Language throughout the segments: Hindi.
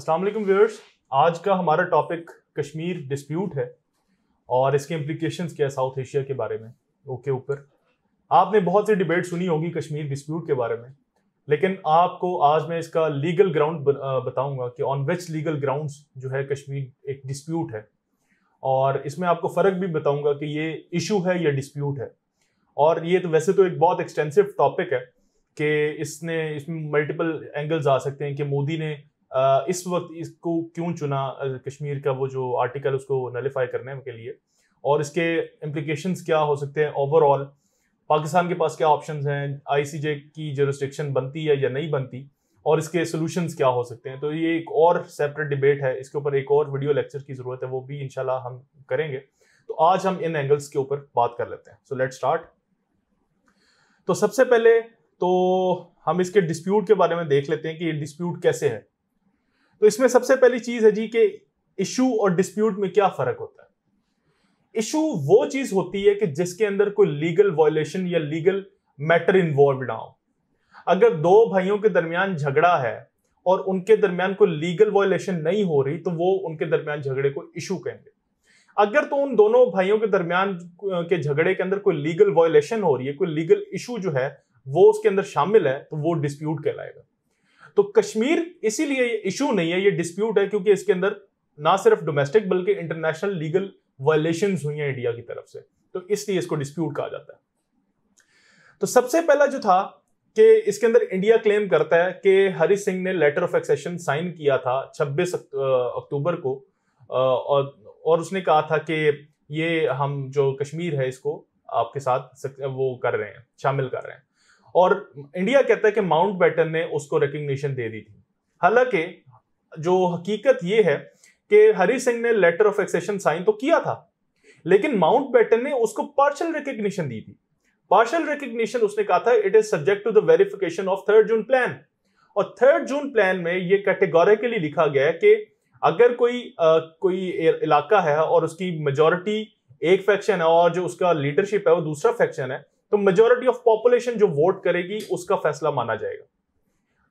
असलम व्यवर्स व्यूअर्स आज का हमारा टॉपिक कश्मीर डिस्प्यूट है और इसके इम्प्लीकेशन क्या है साउथ एशिया के बारे में ओके ऊपर आपने बहुत सी डिबेट सुनी होगी कश्मीर डिस्प्यूट के बारे में लेकिन आपको आज मैं इसका लीगल ग्राउंड बताऊंगा कि ऑन विच लीगल ग्राउंड्स जो है कश्मीर एक डिस्प्यूट है और इसमें आपको फ़र्क भी बताऊंगा कि ये इशू है या डिस्प्यूट है और ये तो वैसे तो एक बहुत एक्सटेंसिव टॉपिक है कि इसने इसमें मल्टीपल एंगल्स आ सकते हैं कि मोदी ने इस वक्त इसको क्यों चुना कश्मीर का वो जो आर्टिकल उसको नलीफाई करने के लिए और इसके इम्प्लीकेशन क्या हो सकते हैं ओवरऑल पाकिस्तान के पास क्या ऑप्शन हैं आईसीजे की जरिस्ट्रिक्शन बनती है या नहीं बनती और इसके सोल्यूशन क्या हो सकते हैं तो ये एक और सेपरेट डिबेट है इसके ऊपर एक और वीडियो लेक्चर की ज़रूरत है वो भी इनशाला हम करेंगे तो आज हम इन एंगल्स के ऊपर बात कर लेते हैं सो लेट स्टार्ट तो सबसे पहले तो हम इसके डिस्प्यूट के बारे में देख लेते हैं कि ये डिस्प्यूट कैसे है तो इसमें सबसे पहली चीज है जी कि इशू और डिस्प्यूट में क्या फर्क होता है इशू वो चीज होती है कि जिसके अंदर कोई लीगल वॉयलेशन या लीगल मैटर इन्वॉल्व ना हो अगर दो भाइयों के दरमियान झगड़ा है और उनके दरमियान कोई लीगल वॉयलेशन नहीं हो रही तो वो उनके दरमियान झगड़े को इशू कहेंगे अगर तो उन दोनों भाइयों के दरमियान के झगड़े के अंदर कोई लीगल वॉयलेशन हो रही है कोई लीगल इशू जो है वो उसके अंदर शामिल है तो वो डिस्प्यूट कहलाएगा तो कश्मीर इसीलिए इशू नहीं है ये डिस्प्यूट है क्योंकि इसके अंदर ना सिर्फ डोमेस्टिक बल्कि इंटरनेशनल लीगल वायलेशन हुई हैं इंडिया की तरफ से तो इसलिए इसको डिस्प्यूट कहा जाता है तो सबसे पहला जो था कि इसके अंदर इंडिया क्लेम करता है कि हरि सिंह ने लेटर ऑफ एक्सेशन साइन किया था 26 अक्टूबर को और और उसने कहा था कि ये हम जो कश्मीर है इसको आपके साथ वो कर रहे हैं शामिल कर रहे हैं और इंडिया कहता है कि माउंट बैटन ने उसको रिकग्निशन दे दी थी हालांकि जो हकीकत ये है कि हरी सिंह ने लेटर ऑफ एक्सेशन साइन तो किया था लेकिन माउंट बैटन ने उसको पार्शल रिकग्निशन दी थी पार्शल रिकग्निशन उसने कहा था it is subject to the verification of third June plan और थर्ड जून प्लान में ये कैटेगोरिकली लिखा गया है कि अगर कोई आ, कोई इलाका है और उसकी मेजोरिटी एक फैक्शन है और जो उसका लीडरशिप है वो दूसरा फैक्शन है तो मेजोरिटी ऑफ पॉपुलेशन जो वोट करेगी उसका फैसला माना जाएगा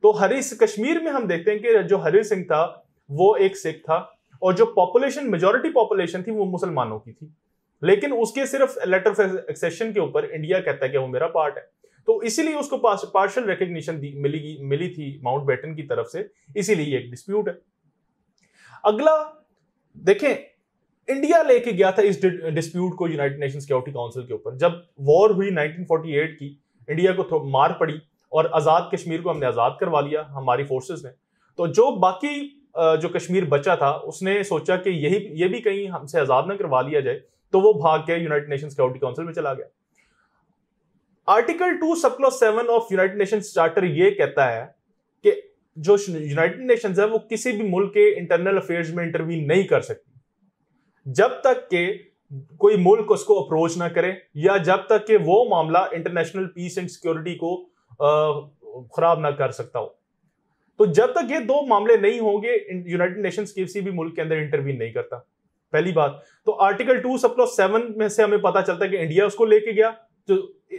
तो हरीश कश्मीर में हम देखते हैं कि जो हरीश सिंह था वो एक सिख था और जो पॉपुलेशन मेजोरिटी पॉपुलेशन थी वो मुसलमानों की थी लेकिन उसके सिर्फ लेटर ऑफ एक्सेशन के ऊपर इंडिया कहता है कि वो मेरा पार्ट है तो इसीलिए उसको पार्शल रिकग्निशन मिली मिली थी माउंट बेटन की तरफ से इसीलिए एक डिस्प्यूट है अगला देखें इंडिया लेके गया था इस डिस्प्यूट को यूनाइटेड नेशन सिक्योरिटी काउंसिल के ऊपर जब वॉर हुई 1948 की इंडिया को मार पड़ी और आज़ाद कश्मीर को हमने आज़ाद करवा लिया हमारी फोर्सेस ने तो जो बाकी जो कश्मीर बचा था उसने सोचा कि यही ये भी कहीं हमसे आज़ाद ना करवा लिया जाए तो वो भाग के यूनाइटेड नेशन सिक्योरिटी काउंसिल में चला गया article two subclause seven of United Nation charter ये कहता है कि जो यूनाइटेड नेशन है वो किसी भी मुल्क के इंटरनल अफेयर्स में इंटरवीन नहीं कर सकती जब तक के कोई मुल्क उसको अप्रोच ना करे या जब तक के वो मामला इंटरनेशनल पीस एंड सिक्योरिटी को खराब ना कर सकता हो तो जब तक ये दो मामले नहीं होंगे यूनाइटेड नेशन किसी भी मुल्क के अंदर इंटरवीन नहीं करता पहली बात तो आर्टिकल टू सब सेवन में से हमें पता चलता है कि इंडिया उसको लेके गया तो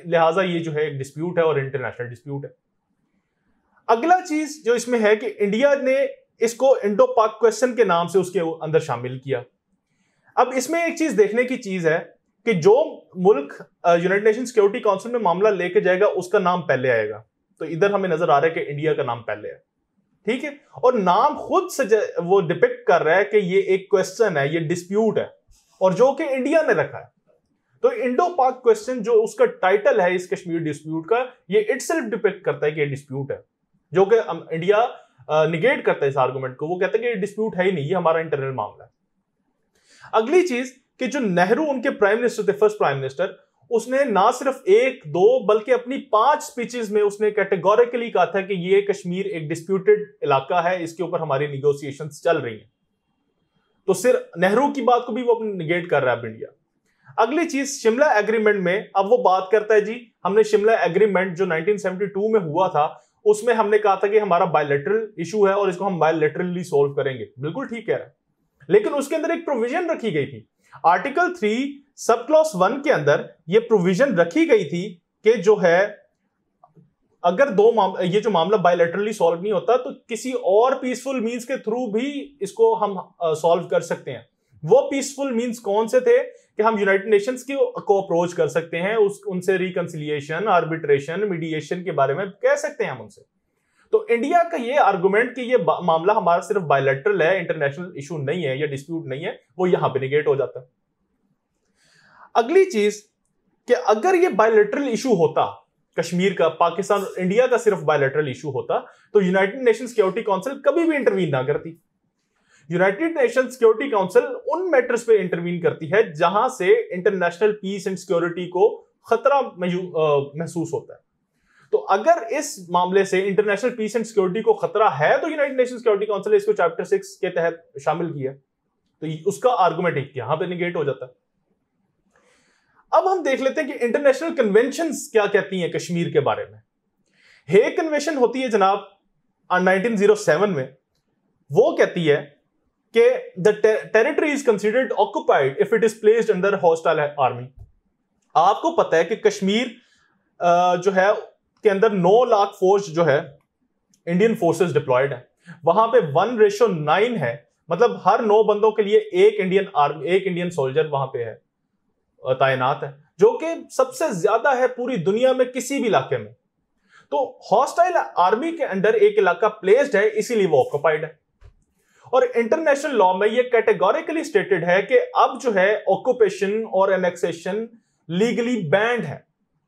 लिहाजा ये जो है एक डिस्प्यूट है और इंटरनेशनल डिस्प्यूट है अगला चीज जो इसमें है कि इंडिया ने इसको इंडो पाक क्वेश्चन के नाम से उसके अंदर शामिल किया अब इसमें एक चीज देखने की चीज है कि जो मुल्क यूनाइटेड नेशन सिक्योरिटी काउंसिल में मामला लेके जाएगा उसका नाम पहले आएगा तो इधर हमें नजर आ रहा है कि इंडिया का नाम पहले है ठीक है और नाम खुद वो डिपेक्ट कर रहा है कि ये एक क्वेश्चन है ये डिस्प्यूट है और जो कि इंडिया ने रखा है तो इंडो पाक क्वेश्चन जो उसका टाइटल है इस कश्मीर डिस्प्यूट का ये इट डिपेक्ट करता है कि ये डिस्प्यूट है जो कि इंडिया निगेट करता है इस आर्गूमेंट को वो कहता है कि ये डिस्प्यूट है ही नहीं ये हमारा इंटरनल मामला है अगली चीज कि जो नेहरू उनके प्राइम मिनिस्टर थे फर्स्ट प्राइम मिनिस्टर उसने ना सिर्फ एक दो बल्कि अपनी पांच स्पीचेस में उसने कैटेगोरिकली कहा था कि ये कश्मीर एक डिस्प्यूटेड इलाका है इसके ऊपर हमारी निगोसिएशन चल रही हैं तो सिर्फ नेहरू की बात को भी वो अपने निगेट कर रहा है इंडिया अगली चीज शिमला एग्रीमेंट में अब वो बात करता है जी हमने शिमला एग्रीमेंट जो 1972 में हुआ था उसमें हमने कहा था कि हमारा बायोलेटरल इशू है और इसको हम बायोलेटरली सोल्व करेंगे बिल्कुल ठीक कह रहा है लेकिन उसके अंदर एक प्रोविजन रखी गई थी article three sub clause one के अंदर यह प्रोविजन रखी गई थी कि जो है अगर दो ये जो मामला बायोलेटरली सॉल्व नहीं होता तो किसी और पीसफुल मींस के थ्रू भी इसको हम सॉल्व कर सकते हैं वो पीसफुल मींस कौन से थे कि हम यूनाइटेड नेशंस की को अप्रोच कर सकते हैं उस उनसे रिकंसिलिएशन आर्बिट्रेशन मीडिएशन के बारे में कह सकते हैं हम उनसे तो इंडिया का ये आर्गूमेंट कि ये मामला हमारा सिर्फ बायोलेट्रल है इंटरनेशनल इशू नहीं है या डिस्प्यूट नहीं है वो यहां पर निगेट हो जाता अगली चीज कि अगर ये बायोलेट्रल इशू होता कश्मीर का पाकिस्तान और इंडिया का सिर्फ बायोलेट्रल इशू होता तो यूनाइटेड नेशन सिक्योरिटी काउंसिल कभी भी इंटरवीन ना करती यूनाइटेड नेशन सिक्योरिटी काउंसिल उन मैटर्स पे इंटरवीन करती है जहां से इंटरनेशनल पीस एंड सिक्योरिटी को खतरा महसूस होता है तो अगर इस मामले से इंटरनेशनल पीस एंड सिक्योरिटी को खतरा है तो यूनाइटेड नेशन सिक्योरिटी काउंसिल ने इसको चैप्टर सिक्स के तहत शामिल किया तो उसका आर्गूमेंट एक यहां पर निगेट हो जाता है अब हम देख लेते हैं कि इंटरनेशनल कन्वेंशन क्या कहती हैं कश्मीर के बारे में हे कन्वेंशन होती है जनाब 1907 में वो कहती है कि the territory is considered occupied if it is placed under hostile army आपको पता है कि कश्मीर जो है के अंदर 9 लाख फोर्स जो है इंडियन फोर्सेस डिप्लॉयड है वहां पे वन रेशो नाइन है मतलब हर नौ बंदों के लिए एक इंडियन आर्मी एक इंडियन सोल्जर वहां पे है तैनात है जो कि सबसे ज्यादा है पूरी दुनिया में किसी भी इलाके में तो हॉस्टाइल आर्मी के अंडर एक इलाका प्लेस्ड है इसीलिए वो ऑक्यूपाइड है और इंटरनेशनल लॉ में ये कैटेगोरिकली स्टेटेड है कि अब जो है ऑक्यूपेशन और एनेक्सेशन लीगली बैंड है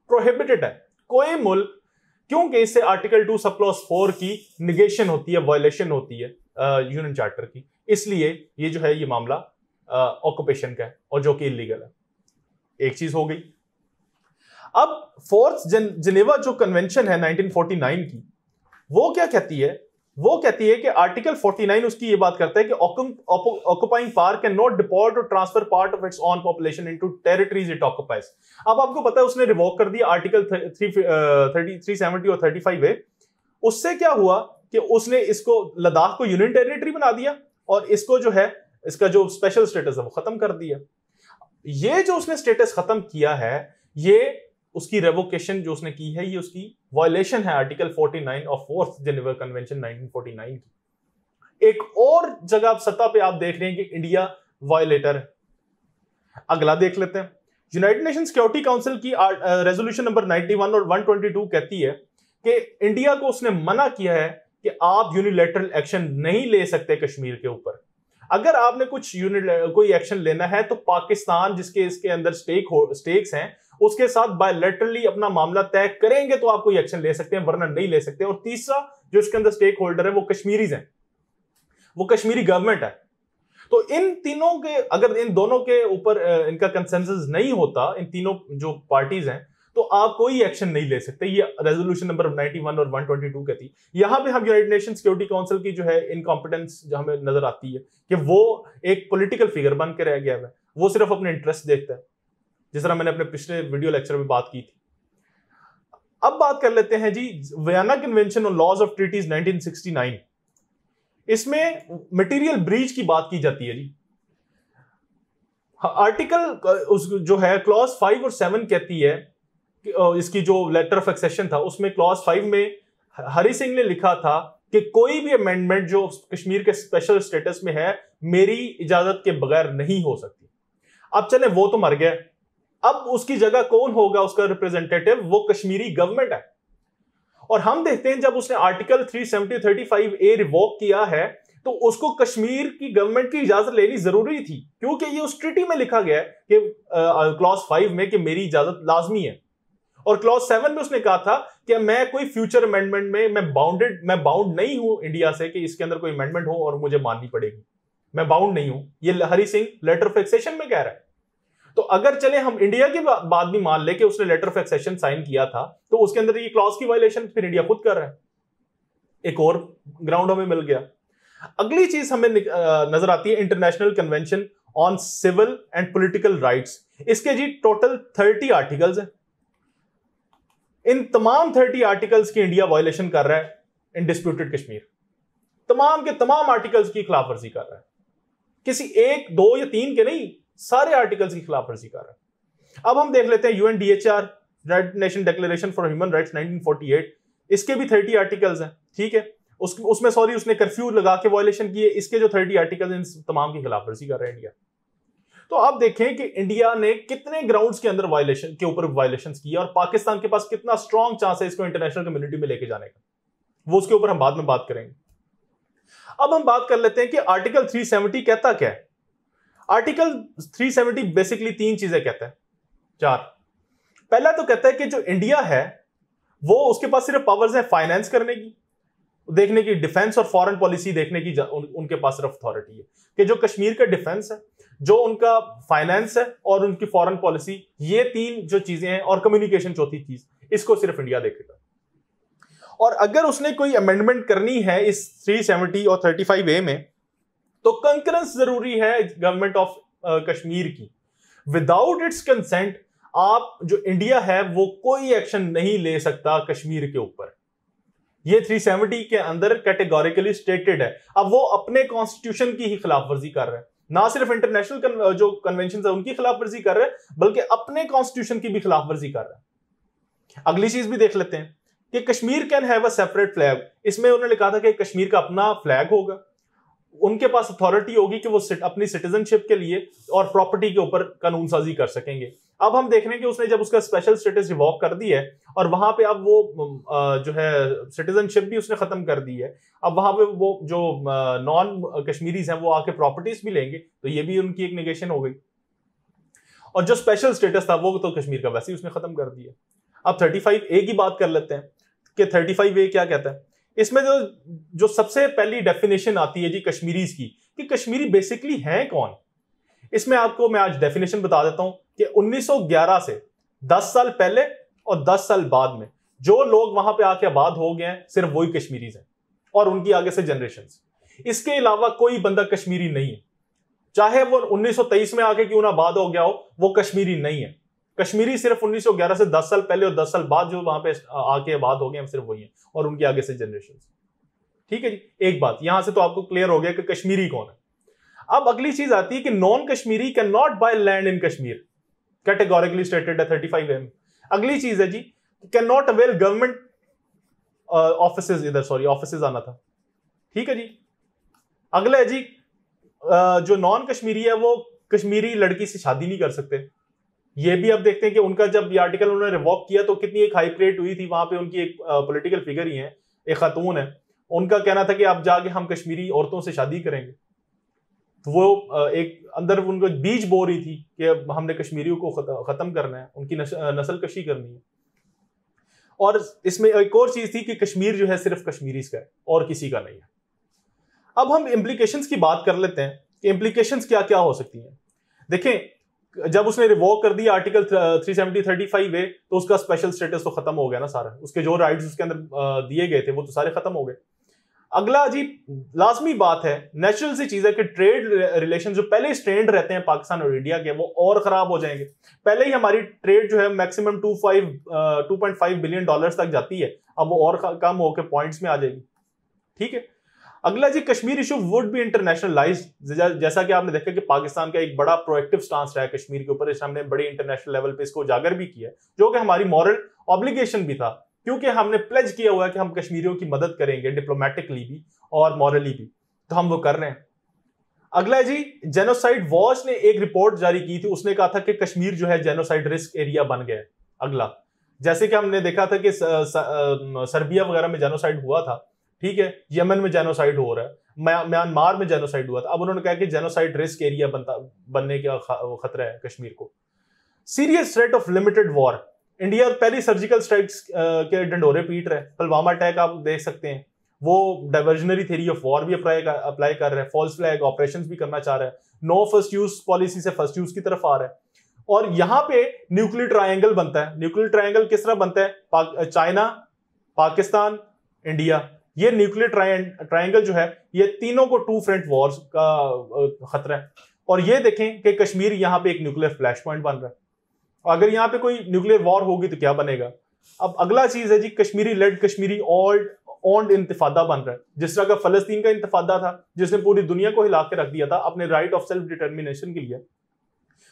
प्रोहिबिटेड है कोई मुल्क क्योंकि इससे article two sub clause four की निगेशन होती है वायलेशन होती है यूनियन चार्टर की इसलिए ये जो है ये मामला ऑक्यूपेशन का है और जो कि इलीगल है एक चीज हो गई अब फोर्थ जन, जिनेवा जो कन्वेंशन है 1949 की वो क्या कहती है वो कहती है कि आर्टिकल 49 उसकी ये बात करता है कि occupying park can not deport और transfer part of its own population into territories it occupies अब आपको पता है उसने रिवोक कर दिया आर्टिकल थ्री सेवेंटी और थर्टी फाइव ए उससे क्या हुआ कि उसने इसको लद्दाख को यूनियन टेरिटरी बना दिया और इसको जो है इसका जो स्पेशल स्टेटस है वो खत्म कर दिया ये जो उसने स्टेटस खत्म किया है ये उसकी रेवोकेशन जो उसने की है ये उसकी वायलेशन है article 49 of fourth Geneva convention 1949 की एक और जगह सत्ता पे आप देख रहे हैं कि इंडिया वायलेटर है अगला देख लेते हैं यूनाइटेड नेशन सिक्योरिटी काउंसिल की रेजोल्यूशन नंबर 91 और 122 कहती है कि इंडिया को उसने मना किया है कि आप यूनिलेटरल एक्शन नहीं ले सकते कश्मीर के ऊपर अगर आपने कुछ यूनिट कोई एक्शन लेना है तो पाकिस्तान जिसके इसके अंदर स्टेक हो स्टेक्स हैं उसके साथ बायोलेटरली अपना मामला तय करेंगे तो आप कोई एक्शन ले सकते हैं वरना नहीं ले सकते और तीसरा जो इसके अंदर स्टेक होल्डर है वो कश्मीरीज हैं वो कश्मीरी गवर्नमेंट है तो इन तीनों के अगर इन दोनों के ऊपर इनका कंसेंसस नहीं होता इन तीनों जो पार्टीज हैं तो आप कोई एक्शन नहीं ले सकते ये रेजोल्यूशन नंबर 91 और 122 कहती है यहां पे हम यूनाइटेड नेशन सिक्योरिटी काउंसिल की जो है इनकॉम्पिटेंस जो हमें नजर आती है कि वो एक पॉलिटिकल फिगर बन के रह गया है वो सिर्फ अपने इंटरेस्ट देखता है जिस तरह मैंने अपने पिछले वीडियो लेक्चर में बात की थी अब बात कर लेते हैं जी Vienna convention on laws of treaties 1969 इसमें मटेरियल ब्रीज की बात की जाती है जी आर्टिकल उस जो है क्लॉज फाइव और सेवन कहती है इसकी जो लेटर ऑफ एक्सेशन था उसमें क्लॉज फाइव में हरी सिंह ने लिखा था कि कोई भी अमेंडमेंट जो कश्मीर के स्पेशल स्टेटस में है मेरी इजाजत के बगैर नहीं हो सकती अब चले वो तो मर गया अब उसकी जगह कौन होगा उसका रिप्रेजेंटेटिव वो कश्मीरी गवर्नमेंट है और हम देखते हैं जब उसने article thirty five A revoke किया है तो उसको कश्मीर की गवर्नमेंट की इजाजत लेनी जरूरी थी क्योंकि ये उस ट्रिटी में लिखा गया है कि क्लॉज फाइव में कि मेरी इजाजत लाजमी है और क्लॉज सेवन में उसने कहा था कि मैं कोई फ्यूचर अमेंडमेंट में मैं बाउंडेड मैं बाउंड नहीं हूं इंडिया से कि इसके अंदर कोई अमेंडमेंट हो और मुझे माननी पड़ेगी मैं बाउंड नहीं हूं ये हरी सिंह लेटर फिक्सेशन में कह रहा है तो अगर चले हम इंडिया के बाद भी मान ले कि उसने लेटर ऑफ एक्सेशन साइन किया था तो उसके अंदर ये क्लॉज की वायलेशन फिर इंडिया खुद कर रहा है एक और ग्राउंड हमें मिल गया अगली चीज हमें नजर आती है international convention on civil and political rights इसके जी टोटल थर्टी आर्टिकल्स हैं इन तमाम थर्टी आर्टिकल्स की इंडिया वायलेशन कर रहा है इन डिस्प्यूटेड कश्मीर तमाम के तमाम आर्टिकल्स की खिलाफ वर्जी कर रहा है किसी एक दो या तीन के नहीं सारे आर्टिकल्स की खिलाफ वर्जी कर रहा है अब हम देख लेते हैं UNDHR red nation declaration for human rights 1948 इसके भी 30 आर्टिकल्स हैं ठीक है उस, उसमें सॉरी उसने कर्फ्यू लगा के वायलेशन किए इसके जो 30 आर्टिकल इन तमाम की खिलाफ वर्जी कर रहा है इंडिया तो आप देखें कि इंडिया ने कितने ग्राउंड्स के अंदर वायलेशन के ऊपर वायलेशन किए और पाकिस्तान के पास कितना स्ट्रॉन्ग चांस है इसको इंटरनेशनल कम्युनिटी में लेके जाने का वो उसके ऊपर हम बाद में बात करेंगे अब हम बात कर लेते हैं कि आर्टिकल 370 कहता क्या है आर्टिकल 370 बेसिकली तीन चीजें कहता है चार पहला तो कहता है कि जो इंडिया है वो उसके पास सिर्फ पावर्स है फाइनेंस करने की देखने की डिफेंस और फॉरेन पॉलिसी देखने की उन, उनके पास सिर्फ अथॉरिटी है कि जो कश्मीर का डिफेंस है जो उनका फाइनेंस है और उनकी फॉरेन पॉलिसी ये तीन जो चीजें हैं और कम्युनिकेशन चौथी चीज इसको सिर्फ इंडिया देखेगा और अगर उसने कोई अमेंडमेंट करनी है इस 370 और 35 ए में तो कंकरेंस जरूरी है गवर्नमेंट ऑफ uh, कश्मीर की विदाउट इट्स कंसेंट आप जो इंडिया है वो कोई एक्शन नहीं ले सकता कश्मीर के ऊपर ये 370 के अंदर कैटेगोरिकली स्टेटेड है अब वो अपने कॉन्स्टिट्यूशन की ही खिलाफ वर्जी कर रहे हैं ना सिर्फ इंटरनेशनल uh, जो कन्वेंशन है उनकी खिलाफ वर्जी कर रहे हैं बल्कि अपने कॉन्स्टिट्यूशन की भी खिलाफ वर्जी कर रहे हैं अगली चीज भी देख लेते हैं कि Kashmir can have a separate flag इसमें उन्होंने लिखा था कि कश्मीर का अपना फ्लैग होगा उनके पास अथॉरिटी होगी कि वो अपनी सिटीजनशिप के लिए और प्रॉपर्टी के ऊपर कानून साजी कर सकेंगे अब हम देख रहे हैं कि उसने जब उसका स्पेशल स्टेटस रिवॉक कर दी है और वहां पे अब वो जो है सिटीजनशिप भी उसने खत्म कर दी है अब वहां पे वो जो नॉन कश्मीरीज हैं वो आके प्रॉपर्टीज भी लेंगे तो ये भी उनकी एक निगेशन हो गई और जो स्पेशल स्टेटस था वो तो कश्मीर का वैसे ही उसने खत्म कर दिया अब थर्टी फाइव ए की बात कर लेते हैं कि थर्टी फाइव ए क्या कहता है इसमें जो जो सबसे पहली डेफिनेशन आती है जी कश्मीरीज की कि कश्मीरी बेसिकली हैं कौन इसमें आपको मैं आज डेफिनेशन बता देता हूं कि 1911 से 10 साल पहले और 10 साल बाद में जो लोग वहां पे आके आबाद हो गए हैं सिर्फ वही कश्मीरीज हैं और उनकी आगे से जनरेशन इसके अलावा कोई बंदा कश्मीरी नहीं है चाहे वो 1923 में आके क्यों ना आबाद हो गया हो वो कश्मीरी नहीं है कश्मीरी सिर्फ 1911 से 10 साल पहले और 10 साल बाद जो वहां पे आके आबाद हो गए हम सिर्फ वही हैं और उनके आगे से जनरेशन ठीक है जी एक बात यहां से तो आपको क्लियर हो गया कि कश्मीरी कौन है अब अगली चीज आती है कि non Kashmiri can not buy land in Kashmir categorically stated है थर्टी फाइव एम अगली चीज है जी can not avail government office इधर सॉरी ऑफिस आना था ठीक है जी अगला है जी uh, जो नॉन कश्मीरी है वो कश्मीरी लड़की से शादी नहीं कर सकते ये भी आप देखते हैं कि उनका जब ये आर्टिकल उन्होंने रिवॉक किया तो कितनी एक प्रेट हुई थी वहां पे उनकी एक पॉलिटिकल फिगर ही है एक खातून है उनका कहना था कि आप जाके हम कश्मीरी औरतों से शादी करेंगे तो वो एक अंदर उनको बीज बो रही थी कि अब हमने कश्मीरियों को ख़त्म करना है उनकी नस्ल कशी करनी है और इसमें एक और चीज़ थी कि कश्मीर जो है सिर्फ कश्मीरी का है और किसी का नहीं है अब हम इम्प्लीकेशन की बात कर लेते हैं कि इम्प्लीकेशन क्या क्या हो सकती हैं देखें जब उसने रिवोक कर दिया article three seventy thirty five A तो उसका स्पेशल स्टेटस तो खत्म हो गया ना सारा उसके जो राइट्स उसके अंदर uh, दिए गए थे वो तो सारे खत्म हो गए अगला जी लाजमी बात है नेचुरल सी चीज है कि ट्रेड रिलेशन जो पहले स्ट्रेंड रहते हैं पाकिस्तान और इंडिया के वो और खराब हो जाएंगे पहले ही हमारी ट्रेड जो है maximum two five two point five billion dollar तक जाती है अब वो और कम होकर पॉइंट्स में आ जाएगी ठीक है अगला जी Kashmir issue would be internationalise जैसा कि आपने देखा कि पाकिस्तान का एक बड़ा प्रोएक्टिव स्टांस रहा है कश्मीर के ऊपर हमने बड़े इंटरनेशनल लेवल पे इसको उजागर भी किया जो कि हमारी मॉरल ऑब्लिगेशन भी था क्योंकि हमने प्लेज किया हुआ है कि हम कश्मीरियों की मदद करेंगे डिप्लोमेटिकली भी और मॉरली भी तो हम वो कर रहे हैं अगला जी जेनोसाइड वॉच ने एक रिपोर्ट जारी की थी उसने कहा था कि कश्मीर जो है जेनोसाइड रिस्क एरिया बन गया अगला जैसे कि हमने देखा था कि सर्बिया वगैरह में जेनोसाइड हुआ था ठीक है यमन में जेनोसाइड हो रहा है म्यांमार में जेनोसाइड हुआ था अब उन्होंने कहा कि जेनोसाइड रिस्क एरिया बनता बनने का खतरा है कश्मीर को serious threat of limited war India पहली सर्जिकल स्ट्राइक्स के डंडोरे पीट रहे पुलवामा अटैक आप देख सकते हैं वो डाइवर्जनरी थेरी ऑफ वॉर भी अप्लाई कर अप्लाई कर रहे हैं फॉल्स फ्लैग ऑपरेशन भी करना चाह रहे हैं नो फर्स्ट यूज पॉलिसी से फर्स्ट यूज की तरफ आ रहा है और यहां पे न्यूक्लियर ट्रायंगल बनता है न्यूक्लियर ट्रायंगल किस तरह बनता है पा, चाइना पाकिस्तान इंडिया ये न्यूक्लियर ट्राइंगल जो है ये तीनों को टू फ्रंट वॉर्स का खतरा है और ये देखें कि कश्मीर यहां पे एक न्यूक्लियर फ्लैश पॉइंट बन रहा है अगर यहां पे कोई न्यूक्लियर वॉर होगी तो क्या बनेगा अब अगला चीज है जी Kashmiri led Kashmiri old owned इंतफादा बन रहा है जिस तरह का फलस्तीन का इंतफादा था जिसने पूरी दुनिया को हिला के रख दिया था अपने राइट ऑफ सेल्फ डिटर्मिनेशन के लिए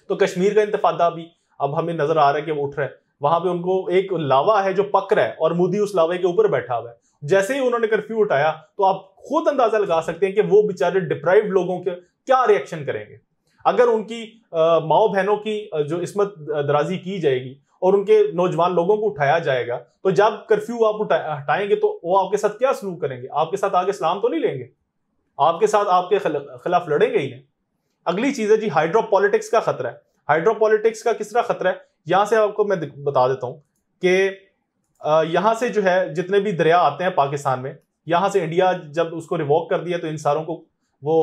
तो कश्मीर का इंतफादा भी अब हमें नजर आ रहा है कि वो उठ रहा है वहां पे उनको एक लावा है जो पक रहा है और मोदी उस लावे के ऊपर बैठा हुआ है जैसे ही उन्होंने कर्फ्यू उठाया तो आप खुद अंदाजा लगा सकते हैं कि वो बेचारे डिप्राइव लोगों के क्या रिएक्शन करेंगे अगर उनकी माओ बहनों की जो इसमत दराजी की जाएगी और उनके नौजवान लोगों को उठाया जाएगा तो जब कर्फ्यू आप हटाएंगे तो वो आपके साथ क्या सलूक करेंगे आपके साथ आगे इस्लाम तो नहीं लेंगे आपके साथ आपके खिलाफ लड़ेंगे ही नहीं अगली चीज है जी हाइड्रोपोलिटिक्स का खतरा है हाइड्रोपोलिटिक्स का किस तरह खतरा है यहां से आपको मैं बता देता हूं कि यहां से जो है जितने भी दरिया आते हैं पाकिस्तान में यहां से इंडिया जब उसको रिवॉक कर दिया तो इन सारों को वो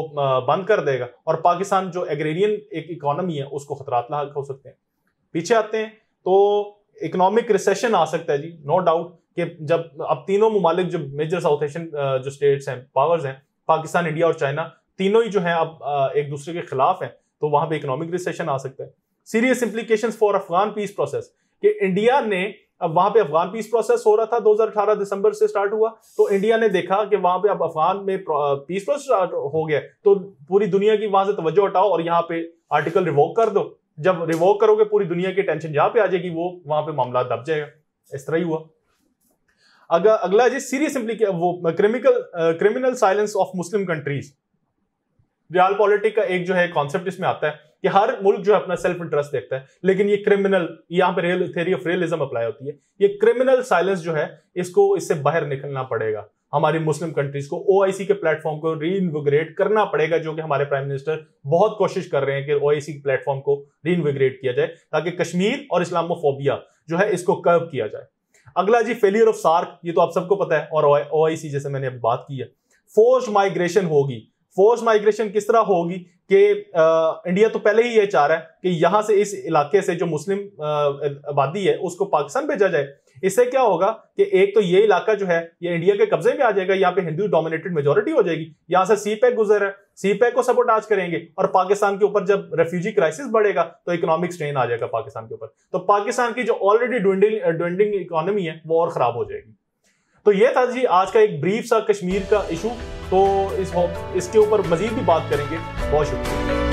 बंद कर देगा और पाकिस्तान जो एग्रेरियन एक इकोनॉमी है उसको खतरात लाक हो सकते हैं पीछे आते हैं तो इकोनॉमिक रिसेशन आ सकता है जी नो डाउट कि जब अब तीनों ममालिक जो मेजर साउथ एशियन जो स्टेट्स हैं पावर्स हैं पाकिस्तान इंडिया और चाइना तीनों ही जो हैं अब एक दूसरे के खिलाफ हैं तो वहां पे इकोनॉमिक रिसेशन आ सकता है serious implication for Afghan peace process कि इंडिया ने अब वहां पे अफगान पीस प्रोसेस हो रहा था 2018 दिसंबर से स्टार्ट हुआ तो इंडिया ने देखा कि वहां पे अब अफगान में पीस प्रोसेस स्टार्ट हो गया तो पूरी दुनिया की वहां से तवज्जो हटाओ और यहाँ पे आर्टिकल रिवोक कर दो जब रिवोक करोगे पूरी दुनिया की टेंशन जहां पे आ जाएगी वो वहां पे मामला दब जाएगा इस तरह ही हुआ अगर अगला जी सीरियस वो criminal criminal silence of Muslim countries realpolitik का एक जो है कॉन्सेप्ट इसमें आता है कि हर मुल्क जो है अपना सेल्फ इंटरेस्ट देखता है लेकिन ये क्रिमिनल यहाँ पे real theory of realism apply होती है ये क्रिमिनल साइलेंस जो है इसको इससे बाहर निकलना पड़ेगा हमारी मुस्लिम कंट्रीज को ओ के प्लेटफॉर्म को री करना पड़ेगा जो कि हमारे प्राइम मिनिस्टर बहुत कोशिश कर रहे हैं कि ओ आई के प्लेटफॉर्म को री किया जाए ताकि कश्मीर और इस्लामोफोबिया जो है इसको कर्व किया जाए अगला जी फेलियर ऑफ सार्क ये तो आप सबको पता है और ओ जैसे मैंने अब बात की है फोर्स माइग्रेशन होगी फोर्स माइग्रेशन किस तरह होगी कि इंडिया तो पहले ही ये चाह रहा है कि यहां से इस इलाके से जो मुस्लिम आबादी है उसको पाकिस्तान भेजा जाए इससे क्या होगा कि एक तो ये इलाका जो है ये इंडिया के कब्जे में आ जाएगा यहाँ पे हिंदू डोमिनेटेड मेजोरिटी हो जाएगी यहां से सी पैक गुजर है सी पैक को सपोर्ट आज करेंगे और पाकिस्तान के ऊपर जब रेफ्यूजी क्राइसिस बढ़ेगा तो इकोनॉमिक स्ट्रेन आ जाएगा पाकिस्तान के ऊपर तो पाकिस्तान की जो ऑलरेडी ड्वेंडिंग इकोनॉमी है वो और खराब हो जाएगी तो ये था जी आज का एक ब्रीफ सा कश्मीर का इशू तो इस इसके ऊपर मजीद भी बात करेंगे बहुत शुक्रिया